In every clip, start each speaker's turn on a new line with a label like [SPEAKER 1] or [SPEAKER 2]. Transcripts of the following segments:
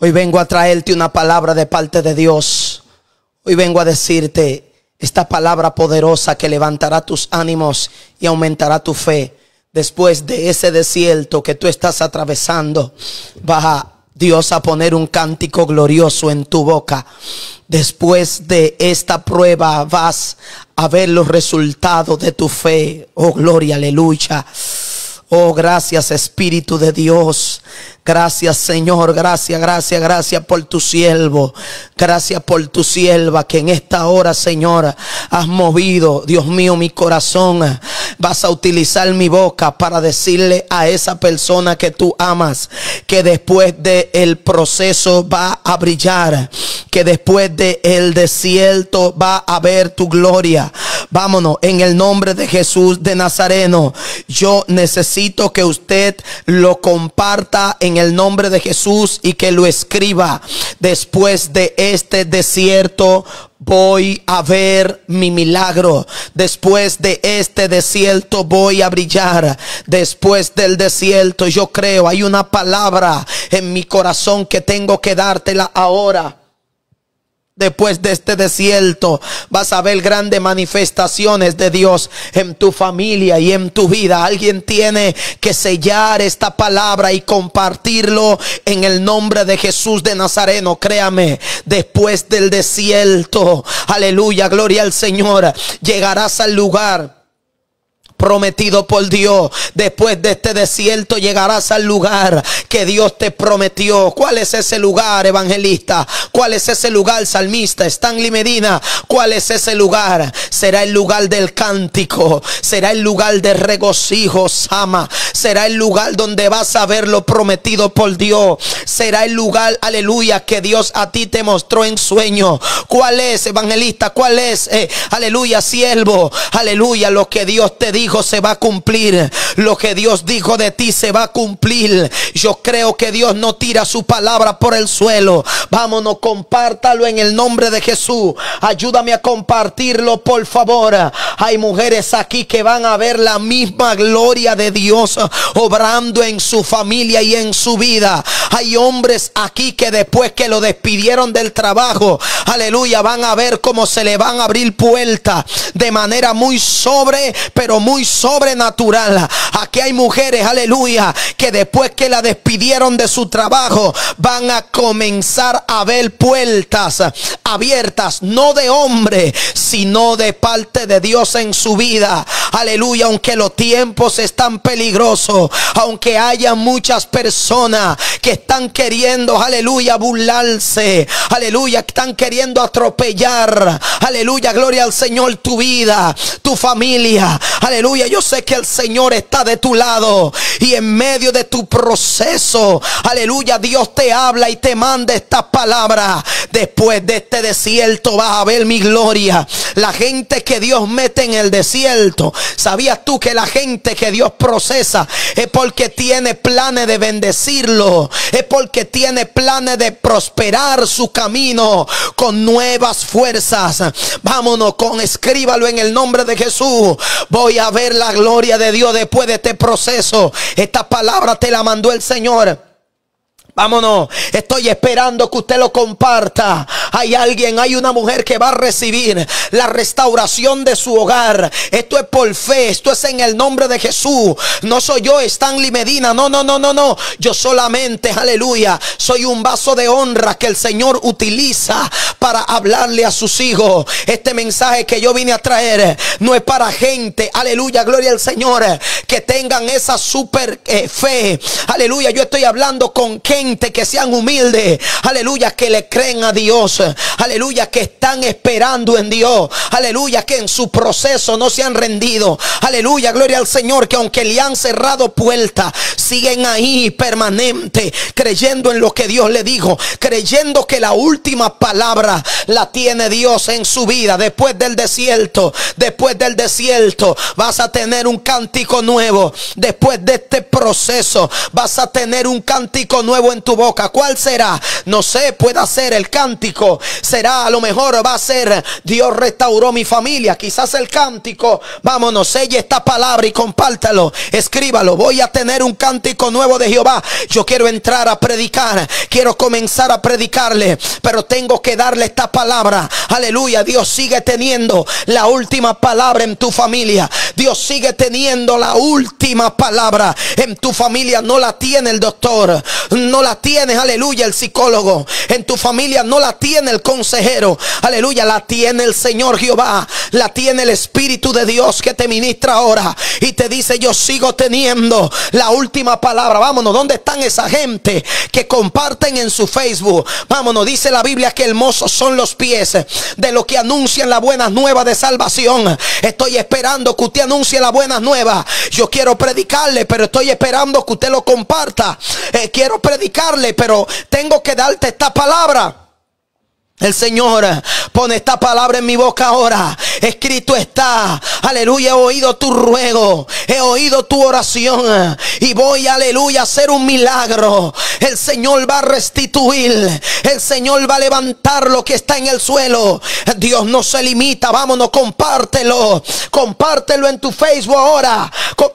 [SPEAKER 1] Hoy vengo a traerte una palabra de parte de Dios. Hoy vengo a decirte esta palabra poderosa que levantará tus ánimos y aumentará tu fe. Después de ese desierto que tú estás atravesando, baja Dios a poner un cántico glorioso en tu boca. Después de esta prueba vas a ver los resultados de tu fe. Oh, gloria, aleluya. Oh, gracias Espíritu de Dios. Gracias Señor, gracias, gracias, gracias por tu siervo. Gracias por tu sierva que en esta hora, Señor, has movido, Dios mío, mi corazón. Vas a utilizar mi boca para decirle a esa persona que tú amas que después de el proceso va a brillar, que después de el desierto va a ver tu gloria. Vámonos, en el nombre de Jesús de Nazareno. Yo necesito que usted lo comparta en el nombre de Jesús y que lo escriba. Después de este desierto, voy a ver mi milagro. Después de este desierto voy a brillar. Después del desierto yo creo, hay una palabra en mi corazón que tengo que dártela ahora. Después de este desierto vas a ver grandes manifestaciones de Dios en tu familia y en tu vida. Alguien tiene que sellar esta palabra y compartirlo en el nombre de Jesús de Nazareno. Créame, después del desierto, aleluya, gloria al Señor, llegarás al lugar prometido por Dios. Después de este desierto llegarás al lugar que Dios te prometió. ¿Cuál es ese lugar, evangelista? ¿Cuál es ese lugar, salmista? Stanley Medina, ¿cuál es ese lugar? Será el lugar del cántico, será el lugar de regocijo, Sama, será el lugar donde vas a ver lo prometido por Dios, será el lugar, aleluya, que Dios a ti te mostró en sueño. ¿Cuál es, evangelista? ¿Cuál es, eh, aleluya, siervo? Aleluya, lo que Dios te dijo se va a cumplir. Lo que Dios dijo de ti se va a cumplir. Yo creo que Dios no tira su palabra por el suelo. Vámonos, compártalo en el nombre de Jesús. Ayúdame a compartirlo, por favor. Hay mujeres aquí que van a ver la misma gloria de Dios obrando en su familia y en su vida. Hay hombres aquí que después que lo despidieron del trabajo, aleluya, van a ver cómo se le van a abrir puertas de manera muy sobre, pero muy sobrenatural. Aquí hay mujeres, aleluya, que después que la despidieron de su trabajo, van a comenzar a ver puertas abiertas, no de hombre, sino de parte de Dios en su vida. Aleluya, aunque los tiempos están peligrosos, aunque haya muchas personas que están queriendo, aleluya, burlarse, aleluya, que están queriendo atropellar, aleluya, gloria al Señor, tu vida, tu familia, aleluya Aleluya. Yo sé que el Señor está de tu lado. Y en medio de tu proceso. Aleluya. Dios te habla y te manda estas palabras. Después de este desierto vas a ver mi gloria la gente que Dios mete en el desierto, ¿sabías tú que la gente que Dios procesa es porque tiene planes de bendecirlo? Es porque tiene planes de prosperar su camino con nuevas fuerzas. Vámonos con escríbalo en el nombre de Jesús. Voy a ver la gloria de Dios después de este proceso. Esta palabra te la mandó el Señor. Vámonos. Estoy esperando que usted lo comparta. Hay alguien, hay una mujer que va a recibir la restauración de su hogar. Esto es por fe, esto es en el nombre de Jesús. No soy yo, Stanley Medina. No, no, no, no, no. Yo solamente, aleluya, soy un vaso de honra que el Señor utiliza para hablarle a sus hijos. Este mensaje que yo vine a traer no es para gente, aleluya, gloria al Señor, que tengan esa super eh, fe. Aleluya, yo estoy hablando con quien que sean humildes, aleluya, que le creen a Dios, aleluya, que están esperando en Dios, aleluya, que en su proceso no se han rendido, aleluya, gloria al Señor, que aunque le han cerrado puertas, siguen ahí permanente, creyendo en lo que Dios le dijo, creyendo que la última palabra la tiene Dios en su vida, después del desierto, después del desierto, vas a tener un cántico nuevo, después de este proceso, vas a tener un cántico nuevo en tu boca. ¿Cuál será? No sé, puede ser el cántico. Será, a lo mejor va a ser, Dios restauró mi familia. Quizás el cántico. Vámonos, Ella esta palabra y compártalo. Escríbalo. Voy a tener un cántico nuevo de Jehová. Yo quiero entrar a predicar. Quiero comenzar a predicarle. Pero tengo que darle esta palabra. Aleluya. Dios sigue teniendo la última palabra en tu familia. Dios sigue teniendo la última palabra en tu familia. No la tiene el doctor. No la tienes, aleluya, el psicólogo. En tu familia no la tiene el consejero. Aleluya, la tiene el Señor Jehová. La tiene el Espíritu de Dios que te ministra ahora. Y te dice, yo sigo teniendo la última palabra. Vámonos, ¿dónde están esa gente que comparten en su Facebook? Vámonos, dice la Biblia que hermosos son los pies de los que anuncian la buena nueva de salvación. Estoy esperando que usted anuncie la buena nueva. Yo quiero predicarle, pero estoy esperando que usted lo comparta. Eh, quiero predicar pero tengo que darte esta palabra. El Señor pone esta palabra en mi boca ahora. Escrito está. Aleluya, he oído tu ruego. He oído tu oración. Y voy, aleluya, a hacer un milagro. El Señor va a restituir. El Señor va a levantar lo que está en el suelo. Dios no se limita. Vámonos, compártelo. Compártelo en tu Facebook ahora.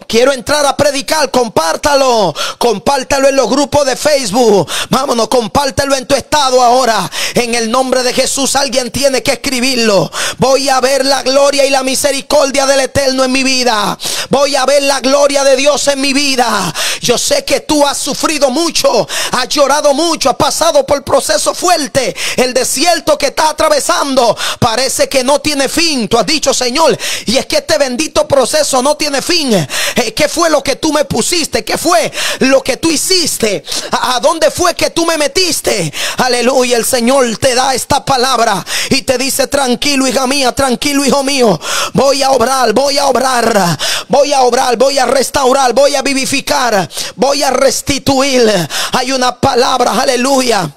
[SPEAKER 1] Quiero entrar a predicar. Compártalo. compártelo en los grupos de Facebook. Vámonos, compártelo en tu estado ahora. En el nombre de Jesús alguien tiene que escribirlo. Voy a ver la gloria y la misericordia del Eterno en mi vida. Voy a ver la gloria de Dios en mi vida. Yo sé que tú has sufrido mucho, has llorado mucho, has pasado por proceso fuerte. El desierto que está atravesando parece que no tiene fin. Tú has dicho, Señor, y es que este bendito proceso no tiene fin. Eh, ¿Qué fue lo que tú me pusiste? ¿Qué fue lo que tú hiciste? ¿A dónde fue que tú me metiste? Aleluya, el Señor te da esta palabra y te dice, tranquilo hija mía, tranquilo hijo mío, voy a obrar, voy a obrar, voy a obrar, voy a restaurar, voy a vivificar, voy a restituir. Hay una palabra, aleluya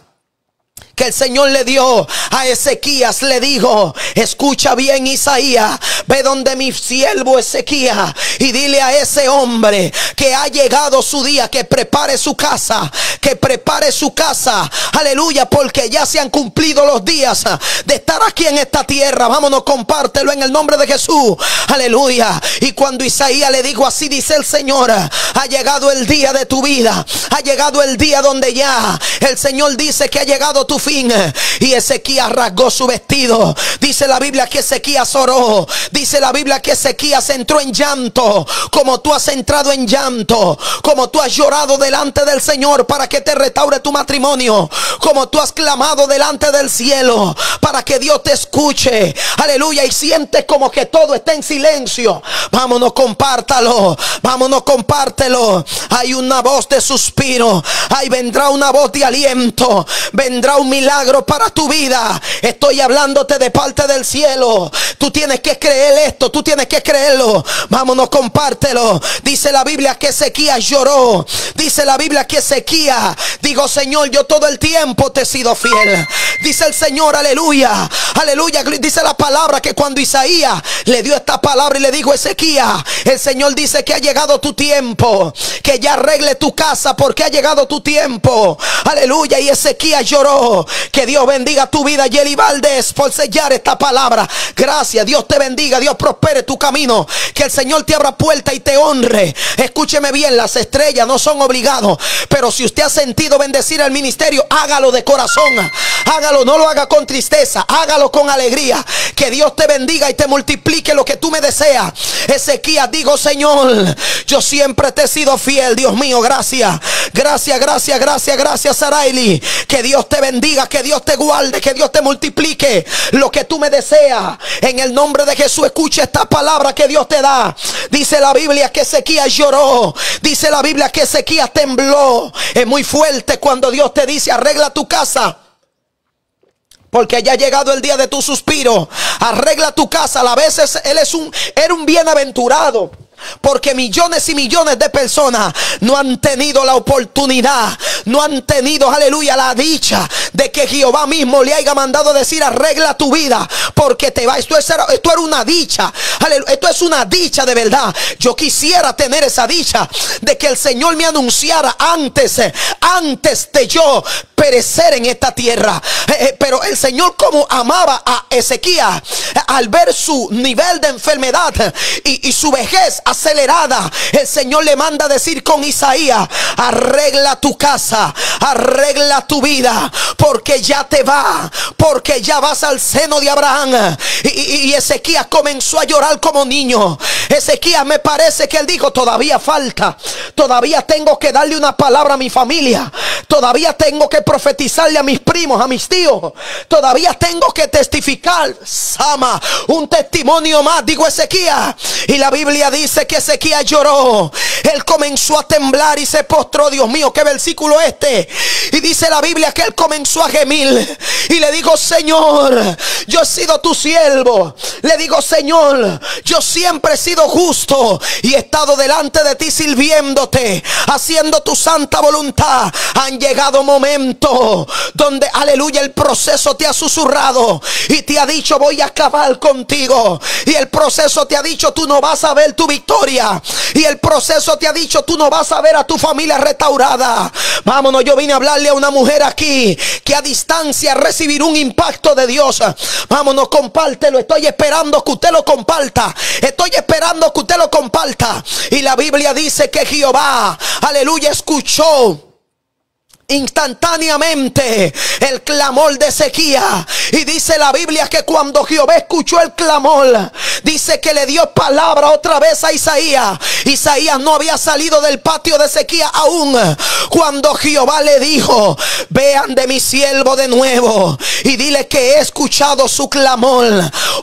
[SPEAKER 1] que el Señor le dio a Ezequías, le dijo, escucha bien Isaías, ve donde mi siervo Ezequías y dile a ese hombre que ha llegado su día, que prepare su casa, que prepare su casa, aleluya, porque ya se han cumplido los días de estar aquí en esta tierra, vámonos, compártelo en el nombre de Jesús, aleluya. Y cuando Isaías le dijo así, dice el Señor, ha llegado el día de tu vida, ha llegado el día donde ya el Señor dice que ha llegado tu fin. Y Ezequías rasgó su vestido. Dice la Biblia que Ezequías oró. Dice la Biblia que Ezequías entró en llanto. Como tú has entrado en llanto. Como tú has llorado delante del Señor para que te restaure tu matrimonio. Como tú has clamado delante del cielo para que Dios te escuche. Aleluya. Y sientes como que todo está en silencio. Vámonos, compártalo. Vámonos, compártelo. Hay una voz de suspiro. Ahí vendrá una voz de aliento. Vendrá un milagro para tu vida. Estoy hablándote de parte del cielo. Tú tienes que creer esto, tú tienes que creerlo. Vámonos, compártelo. Dice la Biblia que sequía lloró. Dice la Biblia que sequía digo Señor, yo todo el tiempo te he sido fiel. Dice el Señor, aleluya. Aleluya. Dice la palabra que cuando Isaías le dio esta palabra y le dijo a el Señor dice que ha llegado tu tiempo, que ya arregle tu casa porque ha llegado tu tiempo. Aleluya. Y Ezequías lloró. Que Dios bendiga tu vida, Yeli Valdés, por sellar esta palabra. Gracias. Dios te bendiga. Dios prospere tu camino. Que el Señor te abra puerta y te honre. Escúcheme bien, las estrellas no son obligados. Pero si usted ha sentido bendecir al ministerio, hágalo de corazón. Hágalo, no lo haga con tristeza. Hágalo con alegría. Que Dios te bendiga y te multiplique lo que tú me deseas. Ezequías, digo Señor, yo siempre te he sido fiel, Dios mío, gracias. Gracias, gracias, gracias, gracias, Saraili. Que Dios te bendiga, que Dios te guarde, que Dios te multiplique lo que tú me deseas. En el nombre de Jesús, escucha esta palabra que Dios te da. Dice la Biblia que Ezequías lloró. Dice la Biblia que Ezequías tembló. Es muy fuerte cuando Dios te dice, arregla tu casa porque ya ha llegado el día de tu suspiro. Arregla tu casa. A veces él es un, era un bienaventurado. Porque millones y millones de personas no han tenido la oportunidad, no han tenido, aleluya, la dicha de que Jehová mismo le haya mandado decir arregla tu vida, porque te va. Esto, es, esto era una dicha, esto es una dicha de verdad. Yo quisiera tener esa dicha de que el Señor me anunciara antes, antes de yo perecer en esta tierra. Eh, eh, pero el Señor como amaba a Ezequiel eh, al ver su nivel de enfermedad y su vejez, acelerada, el Señor le manda decir con Isaías, arregla tu casa, arregla tu vida, porque ya te va, porque ya vas al seno de Abraham. Y, Ezequiel Ezequías comenzó a llorar como niño. Ezequías me parece que él dijo, todavía falta, todavía tengo que darle una palabra a mi familia, todavía tengo que profetizarle a mis primos, a mis tíos, todavía tengo que testificar, Sama, un testimonio más, digo Ezequías. Y la Biblia dice, que Ezequiel lloró. Él comenzó a temblar y se postró. Dios mío, qué versículo este. Y dice la Biblia que él comenzó a gemir. Y le dijo, Señor, yo he sido tu siervo. Le digo, Señor, yo siempre he sido justo y he estado delante de ti sirviéndote, haciendo tu santa voluntad. Han llegado momentos donde, aleluya, el proceso te ha susurrado y te ha dicho, voy a acabar contigo. Y el proceso te ha dicho, tú no vas a ver tu victoria y el proceso te ha dicho, tú no vas a ver a tu familia restaurada. Vámonos, yo vine a hablarle a una mujer aquí que a distancia recibirá un impacto de Dios. Vámonos, compártelo. Estoy esperando que usted lo comparta. Estoy esperando que usted lo comparta. Y la Biblia dice que Jehová, aleluya, escuchó instantáneamente el clamor de Ezequiel. Y dice la Biblia que cuando Jehová escuchó el clamor, dice que le dio palabra otra vez a Isaías. Isaías no había salido del patio de Ezequiel aún cuando Jehová le dijo, vean de mi siervo de nuevo y dile que he escuchado su clamor.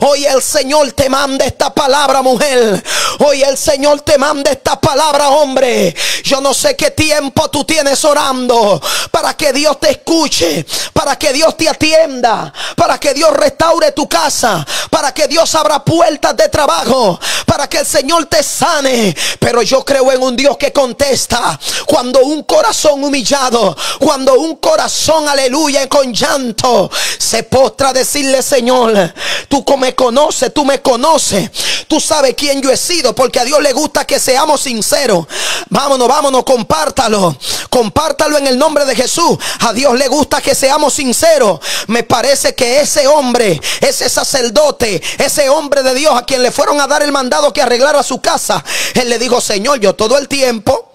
[SPEAKER 1] Hoy el Señor te manda esta palabra, mujer. Hoy el Señor te manda esta palabra, hombre. Yo no sé qué tiempo tú tienes orando para que Dios te escuche, para que Dios te atienda, para que Dios restaure tu casa, para que Dios abra puertas de trabajo, para que el Señor te sane. Pero yo creo en un Dios que contesta cuando un corazón humillado, cuando un corazón, aleluya, con llanto, se postra a decirle, Señor, tú me conoces, tú me conoces, tú sabes quién yo he sido, porque a Dios le gusta que seamos sinceros. Vámonos, vámonos, compártalo, compártalo en el nombre de Jesús. A Dios le gusta que seamos sinceros. Me parece que ese hombre, ese sacerdote, ese hombre de Dios a quien le fueron a dar el mandado que arreglara su casa, él le dijo, Señor, yo todo el tiempo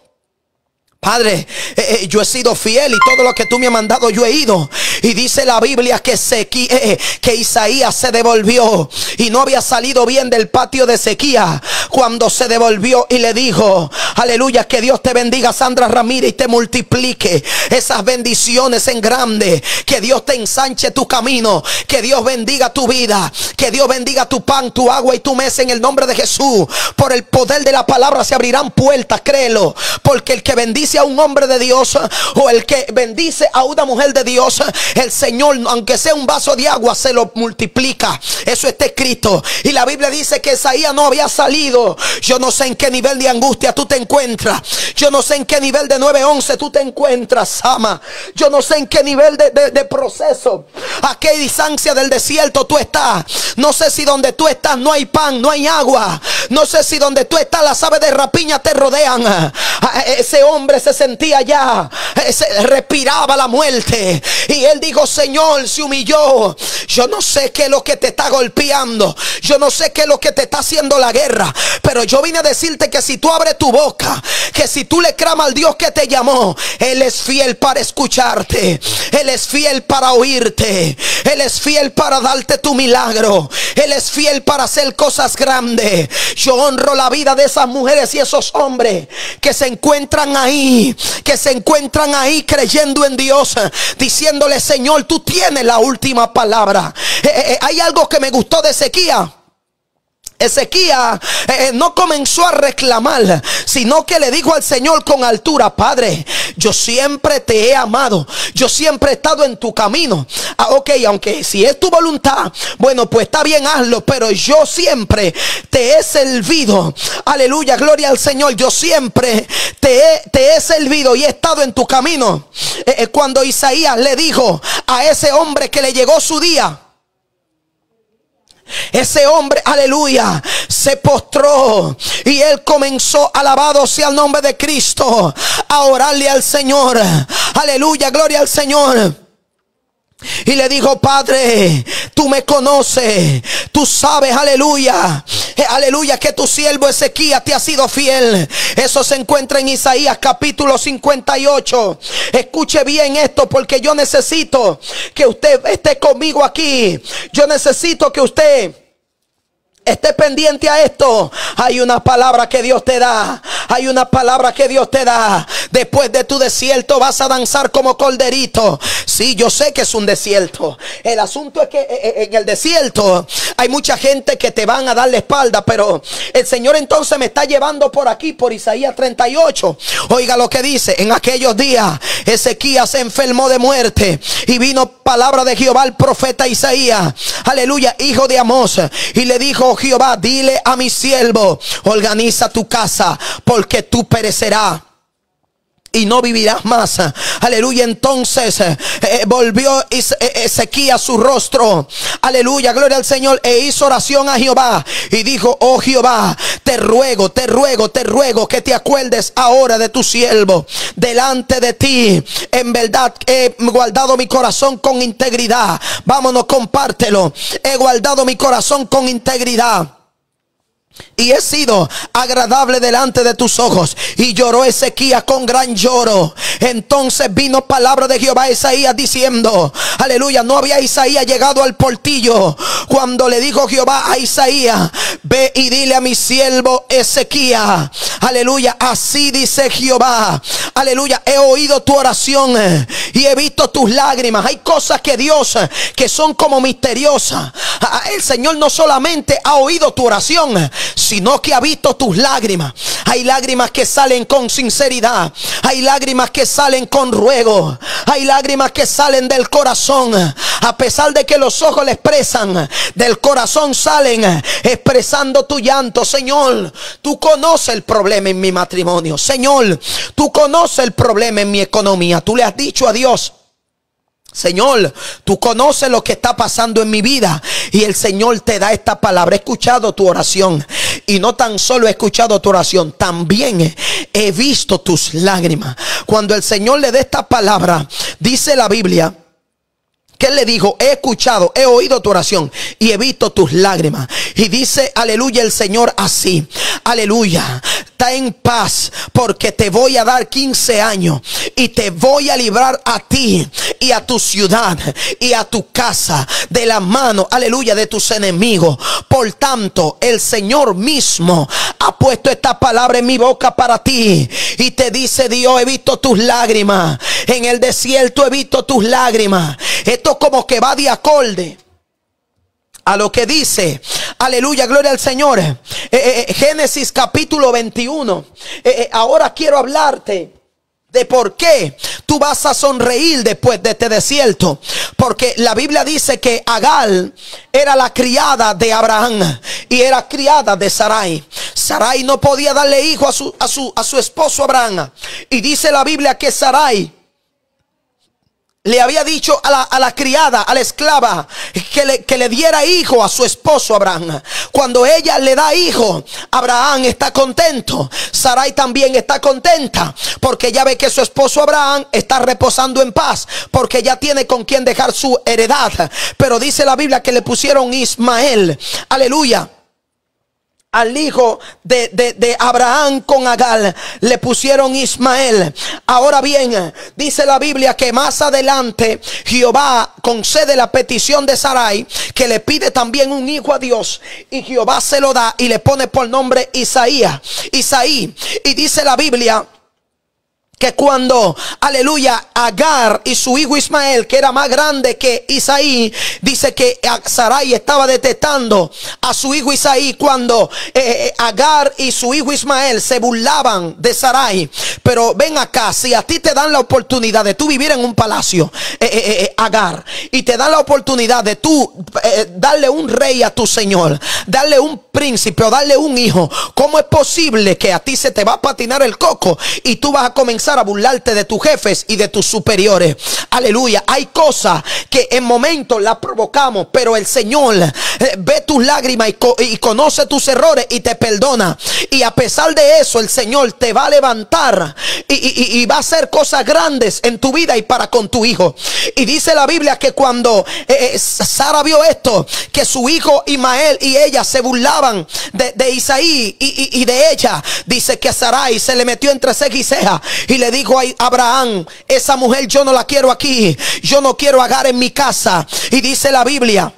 [SPEAKER 1] Padre, eh, eh, yo he sido fiel y todo lo que tú me has mandado yo he ido. Y dice la Biblia que, eh, que Isaías se devolvió y no había salido bien del patio de sequía cuando se devolvió y le dijo, aleluya, que Dios te bendiga Sandra Ramírez y te multiplique esas bendiciones en grande. Que Dios te ensanche tu camino, que Dios bendiga tu vida, que Dios bendiga tu pan, tu agua y tu mesa en el nombre de Jesús. Por el poder de la palabra se abrirán puertas, créelo, porque el que bendice a un hombre de Dios o el que bendice a una mujer de Dios, el Señor, aunque sea un vaso de agua, se lo multiplica. Eso está escrito. Y la Biblia dice que Isaías no había salido. Yo no sé en qué nivel de angustia tú te encuentras. Yo no sé en qué nivel de 911 tú te encuentras, ama. Yo no sé en qué nivel de, de proceso ¿A qué distancia del desierto tú estás? No sé si donde tú estás no hay pan, no hay agua. No sé si donde tú estás las aves de rapiña te rodean. Ah, e-, ese hombre se sentía ya, eh, respiraba la muerte. Y él dijo, Señor, se humilló. Yo no sé qué es lo que te está golpeando. Yo no sé qué es lo que te está haciendo la guerra. Pero yo vine a decirte que si tú abres tu boca, que si tú le cramas al Dios que te llamó, Él es fiel para escucharte. Él es fiel para oírte. Él es fiel para darte tu milagro. Él es fiel para hacer cosas grandes. Yo honro la vida de esas mujeres y esos hombres que se encuentran ahí, que se encuentran ahí creyendo en Dios, diciéndole, Señor, tú tienes la última palabra. Eh, eh, eh, hay algo que me gustó de Ezequiel. Ezequías eh, eh, no comenzó a reclamar, sino que le dijo al Señor con altura, Padre, yo siempre te he amado, yo siempre he estado en tu camino. Ah, ok, aunque si es tu voluntad, bueno, pues está bien, hazlo, pero yo siempre te he servido. Aleluya, gloria al Señor, yo siempre te he, te he servido y he estado en tu camino. Eh, cuando Isaías le dijo a ese hombre que le llegó su día, ese hombre, aleluya, se postró y él comenzó, alabado sea el nombre de Cristo, a orarle al Señor. Aleluya, gloria al Señor. Y le dijo, Padre, tú me conoces, tú sabes, aleluya, eh, aleluya, que tu siervo Ezequías te ha sido fiel. Eso se encuentra en Isaías capítulo 58. Escuche bien esto porque yo necesito que usted esté conmigo aquí. Yo necesito que usted... Esté pendiente a esto. Hay una palabra que Dios te da. Hay una palabra que Dios te da. Después de tu desierto vas a danzar como corderito. Sí, yo sé que es un desierto. El asunto es que eh, eh, en el desierto hay mucha gente que te van a dar la espalda, pero el Señor entonces me está llevando por aquí, por Isaías 38. Oiga lo que dice, en aquellos días Ezequías se enfermó de muerte y vino palabra de Jehová al profeta Isaías, aleluya, hijo de Amós, y le dijo Jehová, dile a mi siervo, organiza tu casa que tú perecerás y no vivirás más. Aleluya. Entonces eh, eh, volvió volvió sequía eh, su rostro. Aleluya. Gloria al Señor. E hizo oración a Jehová. Y dijo, oh Jehová, te ruego, te ruego, te ruego que te acuerdes ahora de tu siervo. Delante de ti. En verdad he guardado mi corazón con integridad. Vámonos, compártelo. He guardado mi corazón con integridad y he sido agradable delante de tus ojos. Y lloró Ezequías con gran lloro. Entonces vino palabra de Jehová a Isaías diciendo, aleluya, no había Isaías llegado al portillo cuando le dijo Jehová a Isaías, ve y dile a mi siervo Ezequías, aleluya, así dice Jehová, aleluya, he oído tu oración y he visto tus lágrimas. Hay cosas que Dios, que son como misteriosas, el Señor no solamente ha oído tu oración, sino que ha visto tus lágrimas. Hay lágrimas que salen con sinceridad. Hay lágrimas que salen con ruego. Hay lágrimas que salen del corazón. A pesar de que los ojos le expresan, del corazón salen expresando tu llanto. Señor, tú conoces el problema en mi matrimonio. Señor, tú conoces el problema en mi economía. Tú le has dicho a Dios. Señor, tú conoces lo que está pasando en mi vida y el Señor te da esta palabra. He escuchado tu oración y no tan solo he escuchado tu oración, también he visto tus lágrimas. Cuando el Señor le da esta palabra, dice la Biblia. Que le dijo, he escuchado, he oído tu oración y he visto tus lágrimas. Y dice, aleluya, el Señor así. Aleluya está en paz porque te voy a dar 15 años y te voy a librar a ti y a tu ciudad y a tu casa de la mano, aleluya, de tus enemigos. Por tanto, el Señor mismo ha puesto esta palabra en mi boca para ti y te dice, Dios, he visto tus lágrimas. En el desierto he visto tus lágrimas. Esto como que va de acorde a lo que dice, aleluya, gloria al Señor, eh, eh, eh, Génesis capítulo 21. ahora quiero hablarte de por qué tú vas a sonreír después de este desierto. Porque la Biblia dice que Agal era la criada de Abraham y era criada de Sarai. Sarai no podía darle hijo a su, a su, a su esposo Abraham. Y dice la Biblia que Sarai le había dicho a la, a la criada, a la esclava, que le, que le, diera hijo a su esposo Abraham. Cuando ella le da hijo, Abraham está contento. Sarai también está contenta porque ya ve que su esposo Abraham está reposando en paz porque ya tiene con quien dejar su heredad. Pero dice la Biblia que le pusieron Ismael. Aleluya al hijo de, de, Abraham con Agal le pusieron Ismael. Ahora bien, dice la Biblia que más adelante Jehová concede la petición de Sarai, que le pide también un hijo a Dios, y Jehová se lo da y le pone por nombre Isaías, Isaí. Y dice la Biblia que cuando, aleluya, Agar y su hijo Ismael, que era más grande que Isaí, dice que Sarai estaba detestando a su hijo Isaí cuando eh, eh, Agar y su hijo Ismael se burlaban de Sarai. Pero ven acá, si a ti te dan la oportunidad de tú vivir en un palacio, eh, Agar, y te dan la oportunidad de tú darle un rey a tu Señor, darle un príncipe o darle un hijo, ¿cómo es posible que a ti se te va a patinar el coco y tú vas a comenzar a burlarte de tus jefes y de tus superiores. Aleluya. Hay cosas que en momentos las provocamos, pero el Señor eh, ve tus lágrimas y, conoce tus errores y te perdona. Y a pesar de eso, el Señor te va a levantar y, va a hacer cosas grandes en tu vida y para con tu hijo. Y dice la Biblia que cuando eh, eh, Sara vio esto, que su hijo Ismael y ella se burlaban de, Isaí y, de ella, dice que y se le metió entre ceja y ceja y le dijo a Abraham, esa mujer yo no la quiero aquí, yo no quiero agar en mi casa. Y dice la Biblia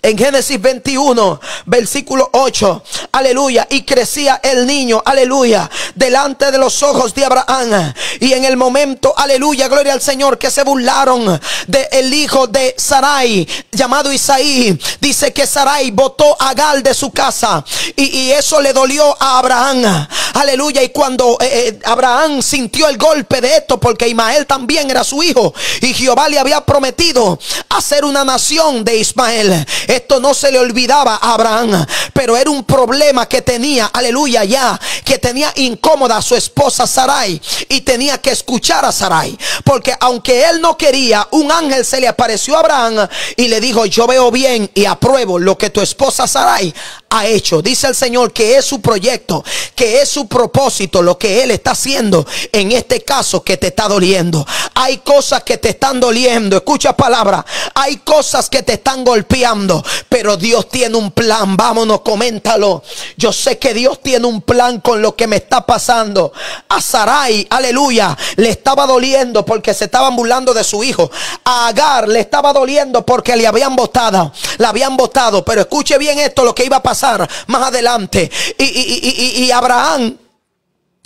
[SPEAKER 1] en Génesis 21, versículo 8, aleluya, y crecía el niño, aleluya, delante de los ojos de Abraham. Y en el momento, aleluya, gloria al Señor, que se burlaron del hijo de Sarai, llamado Isaí, dice que Sarai botó a Gal de su casa. Y, eso le dolió a Abraham, aleluya. Y cuando eh, eh, Abraham sintió el golpe de esto, porque Ismael también era su hijo, y Jehová le había prometido hacer una nación de Ismael. Esto no se le olvidaba a Abraham, pero era un problema que tenía, aleluya, ya, que tenía incómoda a su esposa Sarai y tenía que escuchar a Sarai, porque aunque él no quería, un ángel se le apareció a Abraham y le dijo, yo veo bien y apruebo lo que tu esposa Sarai ha hecho. Dice el Señor que es su proyecto, que es su propósito, lo que Él está haciendo en este caso que te está doliendo. Hay cosas que te están doliendo, escucha palabra, hay cosas que te están golpeando, pero Dios tiene un plan, vámonos, coméntalo. Yo sé que Dios tiene un plan con lo que me está pasando. A Sarai, aleluya, le estaba doliendo porque se estaban burlando de su hijo. A Agar le estaba doliendo porque le habían votado, la habían votado, pero escuche bien esto, lo que iba a pasar más adelante. y, y, y Abraham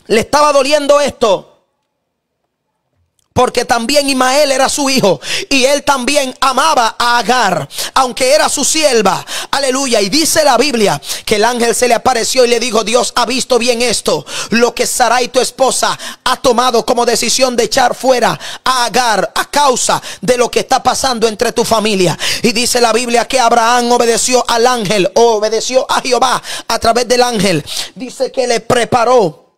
[SPEAKER 1] le estaba doliendo esto. Porque también Ismael era su hijo y él también amaba a Agar, aunque era su sierva. Aleluya. Y dice la Biblia que el ángel se le apareció y le dijo, Dios ha visto bien esto, lo que Sarai tu esposa ha tomado como decisión de echar fuera a Agar a causa de lo que está pasando entre tu familia. Y dice la Biblia que Abraham obedeció al ángel, o obedeció a Jehová a través del ángel. Dice que le preparó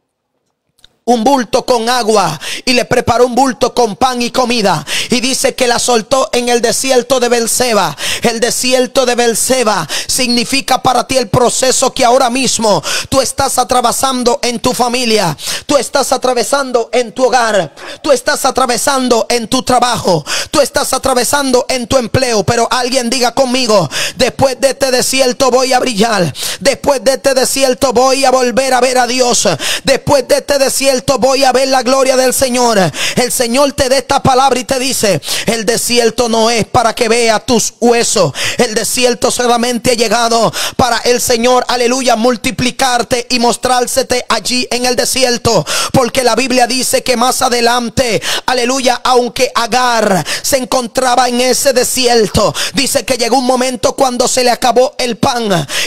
[SPEAKER 1] un bulto con agua y le preparó un bulto con pan y comida. Y dice que la soltó en el desierto de Belseba. El desierto de Belseba significa para ti el proceso que ahora mismo tú estás atravesando en tu familia, tú estás atravesando en tu hogar, tú estás atravesando en tu trabajo, tú estás atravesando en tu empleo. Pero alguien diga conmigo, después de este desierto voy a brillar, después de este desierto voy a volver a ver a Dios, después de este desierto voy a ver la gloria del Señor. El Señor te da esta palabra y te dice, el desierto no es para que vea tus huesos. El desierto solamente ha llegado para el Señor, aleluya, multiplicarte y mostrársete allí en el desierto. Porque la Biblia dice que más adelante, aleluya, aunque Agar se encontraba en ese desierto, dice que llegó un momento cuando se le acabó el pan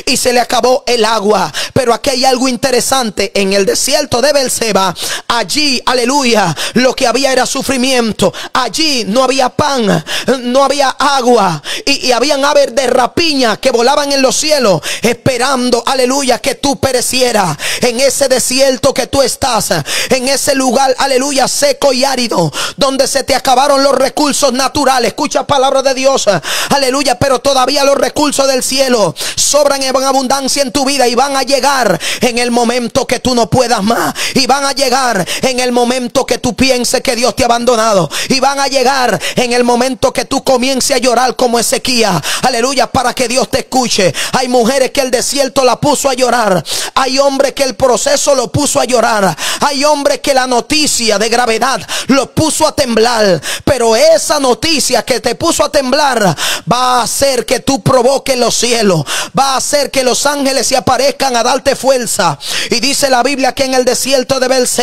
[SPEAKER 1] y se le acabó el agua. Pero aquí hay algo interesante. En el desierto de Belseba. Allí, aleluya, lo que había era sufrimiento. Allí no había pan, no había agua. Y, habían aves de rapiña que volaban en los cielos, esperando, aleluya, que tú perecieras. En ese desierto que tú estás, en ese lugar, aleluya, seco y árido, donde se te acabaron los recursos naturales. Escucha palabra de Dios, aleluya, pero todavía los recursos del cielo sobran en abundancia en tu vida y van a llegar en el momento que tú no puedas más. Y van a llegar llegar en el momento que tú pienses que Dios te ha abandonado. Y van a llegar en el momento que tú comiences a llorar como Ezequiel. Aleluya, para que Dios te escuche. Hay mujeres que el desierto la puso a llorar. Hay hombres que el proceso lo puso a llorar. Hay hombres que la noticia de gravedad lo puso a temblar. Pero esa noticia que te puso a temblar va a hacer que tú provoques los cielos. Va a hacer que los ángeles se aparezcan a darte fuerza. Y dice la Biblia que en el desierto de Belsa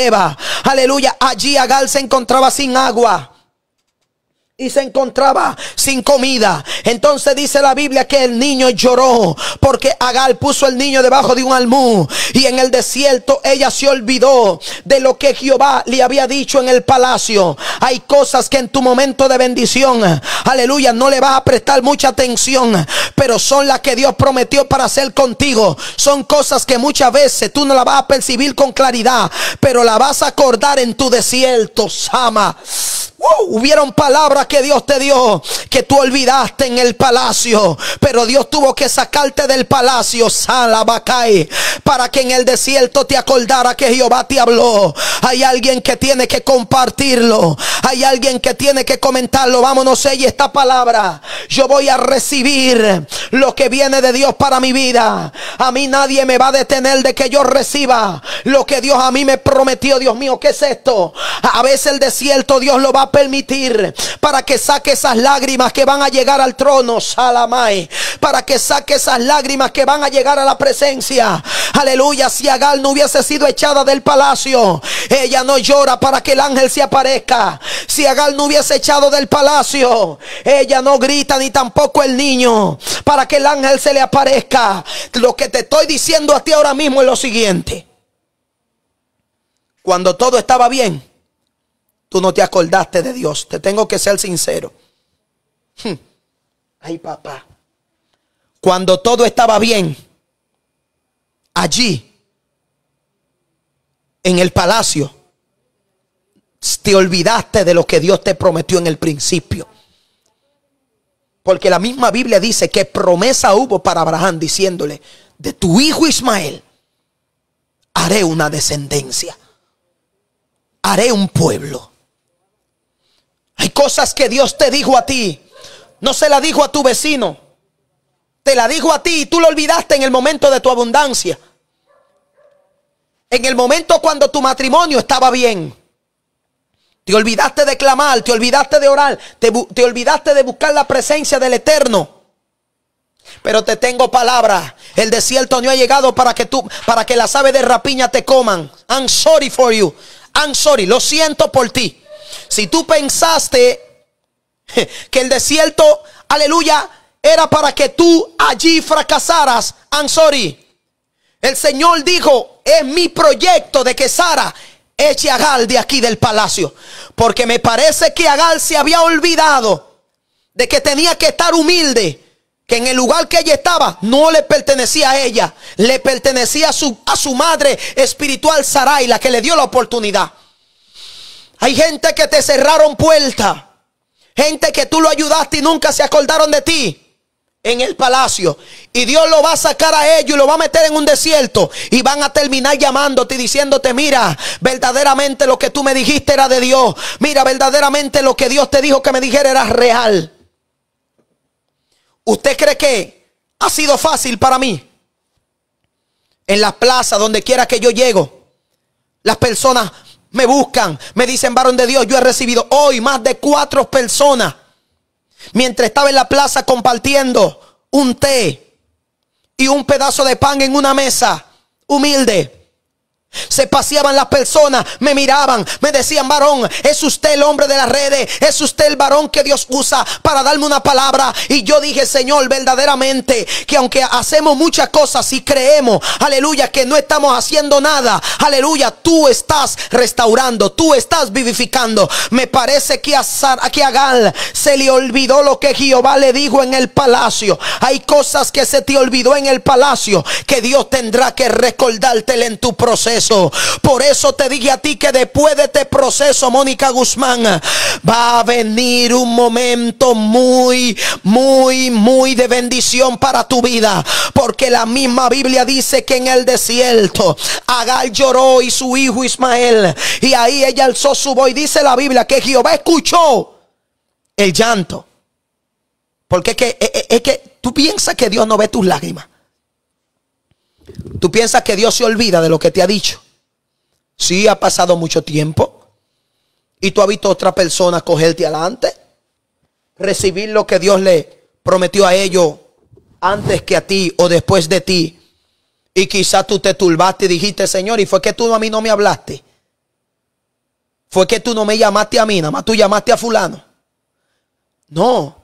[SPEAKER 1] Aleluya, allí Agal se encontraba sin agua y se encontraba sin comida. Entonces dice la Biblia que el niño lloró porque Agal puso el niño debajo de un almú y en el desierto ella se olvidó de lo que Jehová le había dicho en el palacio. Hay cosas que en tu momento de bendición, aleluya, no le vas a prestar mucha atención, pero son las que Dios prometió para hacer contigo. Son cosas que muchas veces tú no las vas a percibir con claridad, pero la vas a acordar en tu desierto, Sama. hubieron palabras que Dios te dio, que tú olvidaste en el palacio, pero Dios tuvo que sacarte del palacio, Salabacay, para que en el desierto te acordara que Jehová te habló. Hay alguien que tiene que compartirlo, hay alguien que tiene que comentarlo. Vámonos, y esta palabra. Yo voy a recibir lo que viene de Dios para mi vida. A mí nadie me va a detener de que yo reciba lo que Dios a mí me prometió. Dios mío, ¿qué es esto? A veces el desierto Dios lo va a permitir para para que saque esas lágrimas que van a llegar al trono, Salamai, para que saque esas lágrimas que van a llegar a la presencia. Aleluya, si Agal no hubiese sido echada del palacio, ella no llora para que el ángel se aparezca. Si Agal no hubiese echado del palacio, ella no grita ni tampoco el niño para que el ángel se le aparezca. Lo que te estoy diciendo a ti ahora mismo es lo siguiente. Cuando todo estaba bien, tú no te acordaste de Dios. Te tengo que ser sincero. Hmm. Ay, papá. Cuando todo estaba bien, allí, en el palacio, te olvidaste de lo que Dios te prometió en el principio. Porque la misma Biblia dice que promesa hubo para Abraham diciéndole, de tu hijo Ismael haré una descendencia, haré un pueblo. Hay cosas que Dios te dijo a ti. No se la dijo a tu vecino. Te la dijo a ti y tú lo olvidaste en el momento de tu abundancia. En el momento cuando tu matrimonio estaba bien. Te olvidaste de clamar, te olvidaste de orar, te, olvidaste de buscar la presencia del Eterno. Pero te tengo palabra. El desierto no ha llegado para que tú, para que las aves de rapiña te coman. I'm sorry for you. I'm sorry. Lo siento por ti. Si tú pensaste que el desierto, aleluya, era para que tú allí fracasaras, Ansori. El Señor dijo, es mi proyecto de que Sara eche a Gal de aquí del palacio. Porque me parece que Agal se había olvidado de que tenía que estar humilde. Que en el lugar que ella estaba no le pertenecía a ella, le pertenecía a su, a su madre espiritual Sarai, la que le dio la oportunidad. Hay gente que te cerraron puerta. Gente que tú lo ayudaste y nunca se acordaron de ti en el palacio. Y Dios lo va a sacar a ellos y lo va a meter en un desierto. Y van a terminar llamándote y diciéndote, mira, verdaderamente lo que tú me dijiste era de Dios. Mira, verdaderamente lo que Dios te dijo que me dijera era real. ¿Usted cree que ha sido fácil para mí? En las plazas, donde quiera que yo llego, las personas me buscan, me dicen varón de Dios. Yo he recibido hoy más de cuatro personas mientras estaba en la plaza compartiendo un té y un pedazo de pan en una mesa humilde se paseaban las personas, me miraban, me decían, varón, es usted el hombre de las redes, es usted el varón que Dios usa para darme una palabra. Y yo dije, Señor, verdaderamente, que aunque hacemos muchas cosas y creemos, aleluya, que no estamos haciendo nada, aleluya, tú estás restaurando, tú estás vivificando. Me parece que a, Gal se le olvidó lo que Jehová le dijo en el palacio. Hay cosas que se te olvidó en el palacio que Dios tendrá que recordártelo en tu proceso. Por eso te dije a ti que después de este proceso, Mónica Guzmán, va a venir un momento muy, muy, muy de bendición para tu vida. Porque la misma Biblia dice que en el desierto, Agar lloró y su hijo Ismael. Y ahí ella alzó su voz. Y dice la Biblia que Jehová escuchó el llanto. Porque es que, es que tú piensas que Dios no ve tus lágrimas. Tú piensas que Dios se olvida de lo que te ha dicho. Sí, ha pasado mucho tiempo. Y tú has visto a otra persona cogerte adelante, recibir lo que Dios le prometió a ellos antes que a ti o después de ti. Y quizás tú te turbaste y dijiste, Señor, y fue que tú a mí no me hablaste. Fue que tú no me llamaste a mí, nada más tú llamaste a fulano. No,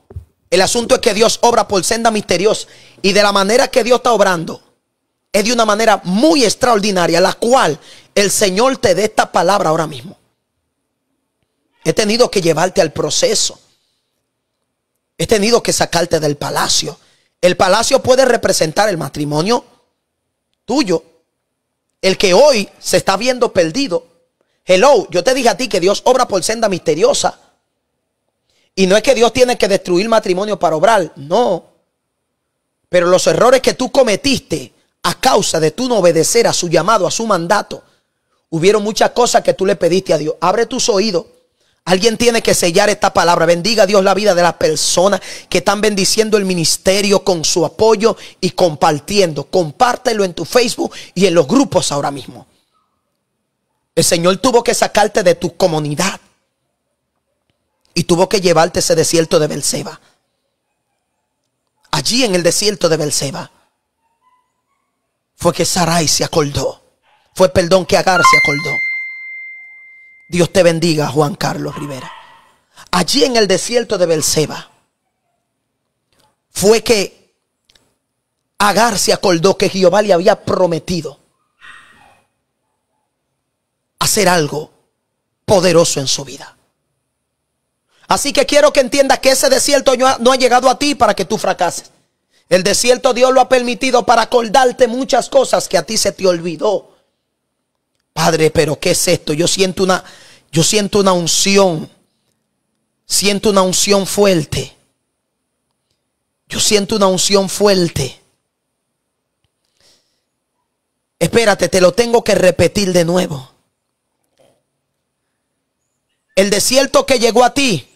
[SPEAKER 1] el asunto es que Dios obra por senda misteriosa. Y de la manera que Dios está obrando, es de una manera muy extraordinaria, la cual el Señor te dé esta palabra ahora mismo. He tenido que llevarte al proceso. He tenido que sacarte del palacio. El palacio puede representar el matrimonio tuyo. El que hoy se está viendo perdido. Hello, yo te dije a ti que Dios obra por senda misteriosa. Y no es que Dios tiene que destruir matrimonio para obrar, no. Pero los errores que tú cometiste a causa de tú no obedecer a su llamado, a su mandato, hubieron muchas cosas que tú le pediste a Dios. Abre tus oídos. Alguien tiene que sellar esta palabra. Bendiga Dios la vida de las personas que están bendiciendo el ministerio con su apoyo y compartiendo. Compártelo en tu Facebook y en los grupos ahora mismo. El Señor tuvo que sacarte de tu comunidad y tuvo que llevarte ese desierto de Belceba. Allí en el desierto de Belceba fue que Sarai se acordó. Fue perdón que Agar se acordó. Dios te bendiga, Juan Carlos Rivera. Allí en el desierto de belseba fue que Agar se acordó que Jehová le había prometido hacer algo poderoso en su vida. Así que quiero que entiendas que ese desierto no ha llegado a ti para que tú fracases. El desierto Dios lo ha permitido para acordarte muchas cosas que a ti se te olvidó. Padre, pero ¿qué es esto? Yo siento una, yo siento una unción. Siento una unción fuerte. Yo siento una unción fuerte. Espérate, te lo tengo que repetir de nuevo. El desierto que llegó a ti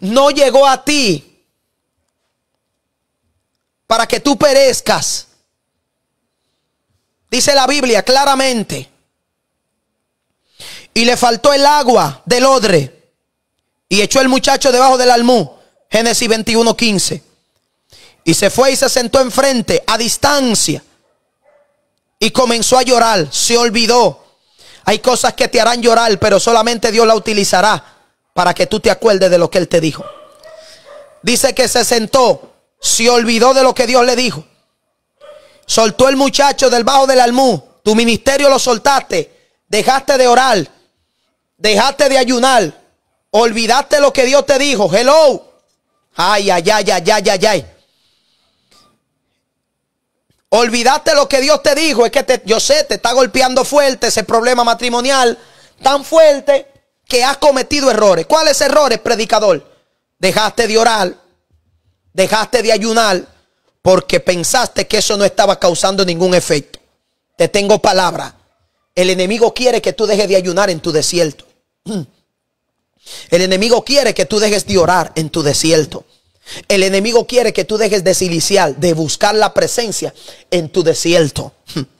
[SPEAKER 1] no llegó a ti para que tú perezcas. Dice la Biblia claramente. Y le faltó el agua del odre. Y echó el muchacho debajo del almú. Génesis 21:15. Y se fue y se sentó enfrente, a distancia. Y comenzó a llorar. Se olvidó. Hay cosas que te harán llorar, pero solamente Dios la utilizará para que tú te acuerdes de lo que él te dijo. Dice que se sentó, se olvidó de lo que Dios le dijo. Soltó el muchacho del bajo del almú. Tu ministerio lo soltaste. Dejaste de orar. Dejaste de ayunar. Olvidaste lo que Dios te dijo. Hello. Ay, ay, ay, ay, ay, ay, ay. Olvidaste lo que Dios te dijo. Es que yo sé, te está golpeando fuerte ese problema matrimonial. Tan fuerte que has cometido errores. ¿Cuáles errores, predicador? Dejaste de orar, dejaste de ayunar, porque pensaste que eso no estaba causando ningún efecto. Te tengo palabra. El enemigo quiere que tú dejes de ayunar en tu desierto. El enemigo quiere que tú dejes de orar en tu desierto. El enemigo quiere que tú dejes de siliciar, de buscar la presencia en tu desierto.